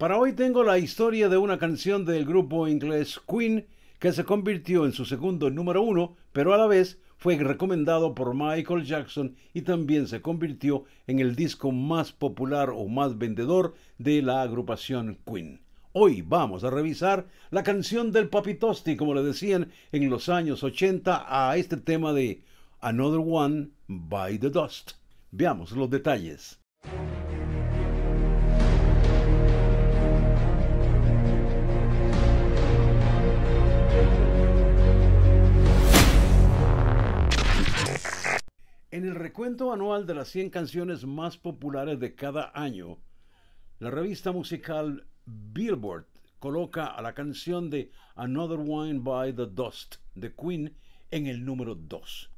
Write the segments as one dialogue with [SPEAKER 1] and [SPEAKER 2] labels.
[SPEAKER 1] Para hoy tengo la historia de una canción del grupo inglés Queen que se convirtió en su segundo número uno, pero a la vez fue recomendado por Michael Jackson y también se convirtió en el disco más popular o más vendedor de la agrupación Queen. Hoy vamos a revisar la canción del Papitosti, como le decían en los años 80 a este tema de Another One by the Dust. Veamos los detalles. En el recuento anual de las 100 canciones más populares de cada año, la revista musical Billboard coloca a la canción de Another Wine by the Dust de Queen en el número 2.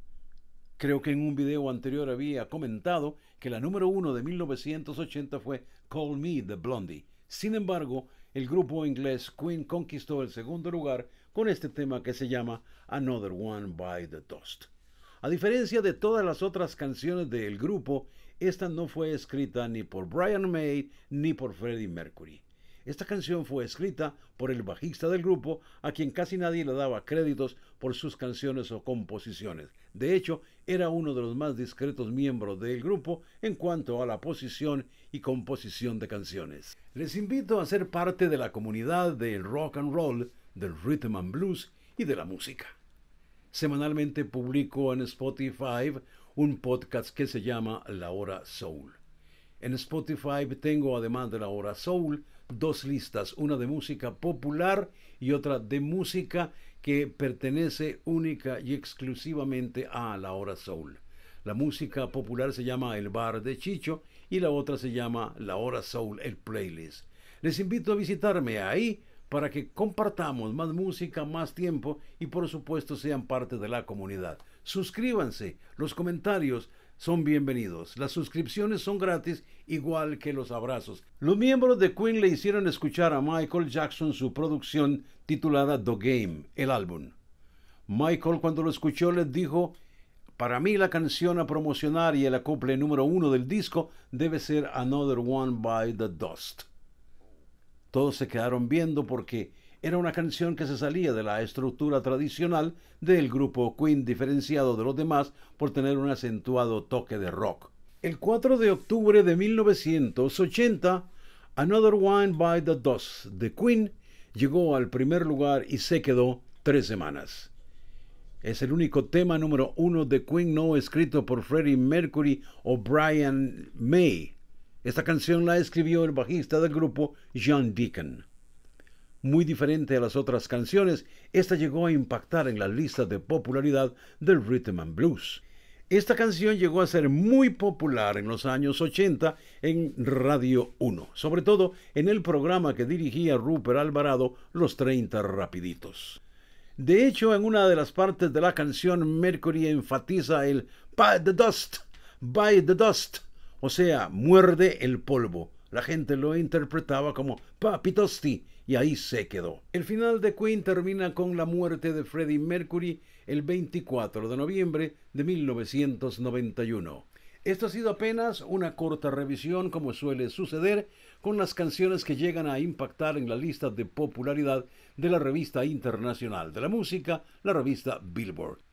[SPEAKER 1] Creo que en un video anterior había comentado que la número 1 de 1980 fue Call Me the Blondie. Sin embargo, el grupo inglés Queen conquistó el segundo lugar con este tema que se llama Another One by the Dust. A diferencia de todas las otras canciones del grupo, esta no fue escrita ni por Brian May ni por Freddie Mercury. Esta canción fue escrita por el bajista del grupo, a quien casi nadie le daba créditos por sus canciones o composiciones. De hecho, era uno de los más discretos miembros del grupo en cuanto a la posición y composición de canciones. Les invito a ser parte de la comunidad del rock and roll, del rhythm and blues y de la música semanalmente publico en Spotify un podcast que se llama La Hora Soul. En Spotify tengo, además de La Hora Soul, dos listas, una de música popular y otra de música que pertenece única y exclusivamente a La Hora Soul. La música popular se llama El Bar de Chicho y la otra se llama La Hora Soul, el playlist. Les invito a visitarme ahí para que compartamos más música, más tiempo y por supuesto sean parte de la comunidad. Suscríbanse, los comentarios son bienvenidos, las suscripciones son gratis igual que los abrazos. Los miembros de Queen le hicieron escuchar a Michael Jackson su producción titulada The Game, el álbum. Michael cuando lo escuchó les dijo, para mí la canción a promocionar y el acople número uno del disco debe ser Another One by the Dust. Todos se quedaron viendo porque era una canción que se salía de la estructura tradicional del grupo Queen diferenciado de los demás por tener un acentuado toque de rock. El 4 de octubre de 1980, Another Wine by the Dust de Queen llegó al primer lugar y se quedó tres semanas. Es el único tema número uno de Queen no escrito por Freddie Mercury o Brian May. Esta canción la escribió el bajista del grupo John Deacon. Muy diferente a las otras canciones, esta llegó a impactar en la lista de popularidad del rhythm and blues. Esta canción llegó a ser muy popular en los años 80 en Radio 1, sobre todo en el programa que dirigía Rupert Alvarado, Los 30 Rapiditos. De hecho, en una de las partes de la canción, Mercury enfatiza el By the Dust, By the Dust, o sea, muerde el polvo. La gente lo interpretaba como Papi Tosti y ahí se quedó. El final de Queen termina con la muerte de Freddie Mercury el 24 de noviembre de 1991. Esto ha sido apenas una corta revisión como suele suceder con las canciones que llegan a impactar en la lista de popularidad de la revista internacional de la música, la revista Billboard.